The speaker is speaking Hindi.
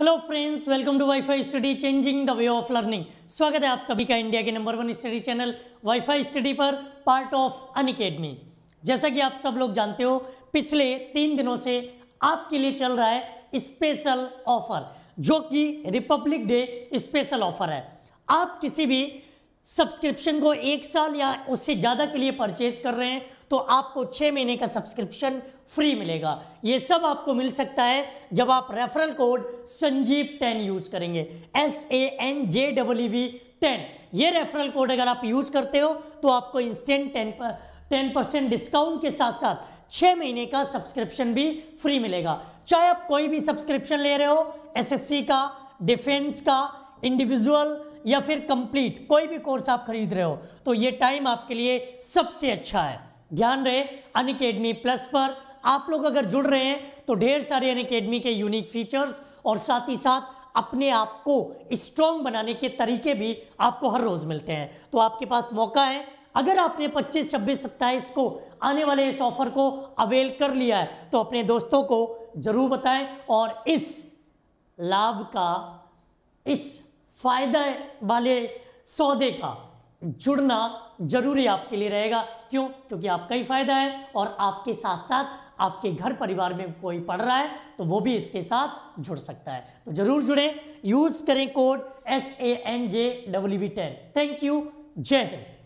hello friends welcome to WiFi study changing the way of learning स्वागत है आप सभी का इंडिया के number one study channel WiFi study पर पार्ट ऑफ अन अकेडमी जैसा कि आप सब लोग जानते हो पिछले तीन दिनों से आपके लिए चल रहा है स्पेशल ऑफर जो कि रिपब्लिक डे स्पेशल ऑफर है आप किसी भी सब्सक्रिप्शन को एक साल या उससे ज़्यादा के लिए परचेज कर रहे हैं तो आपको छः महीने का सब्सक्रिप्शन फ्री मिलेगा ये सब आपको मिल सकता है जब आप referral code Sanjeev ten use करेंगे S A N J double V ten ये रेफरल कोड अगर आप यूज़ करते हो तो आपको इंस्टेंट टेन पर टेन परसेंट डिस्काउंट के साथ साथ छः महीने का सब्सक्रिप्शन भी फ्री मिलेगा चाहे आप कोई भी सब्सक्रिप्शन ले रहे हो एसएससी का डिफेंस का इंडिविजुअल या फिर कंप्लीट कोई भी कोर्स आप खरीद रहे हो तो ये टाइम आपके लिए सबसे अच्छा है ध्यान रहे अनकेडमी प्लस पर आप लोग अगर जुड़ रहे हैं तो ढेर सारे अनकेडमी के यूनिक फीचर्स और साथ ही साथ अपने आप को स्ट्रॉन्ग बनाने के तरीके भी आपको हर रोज मिलते हैं तो आपके पास मौका है अगर आपने 25, छब्बीस सत्ताईस को आने वाले इस ऑफर को अवेल कर लिया है तो अपने दोस्तों को जरूर बताएं और इस लाभ का इस फ़ायदा वाले सौदे का जुड़ना ज़रूरी आपके लिए रहेगा क्यों क्योंकि आपका ही फ़ायदा है और आपके साथ साथ आपके घर परिवार में कोई पढ़ रहा है तो वो भी इसके साथ जुड़ सकता है तो ज़रूर जुड़ें यूज़ करें code S A N J W V ten thank you जय हिंद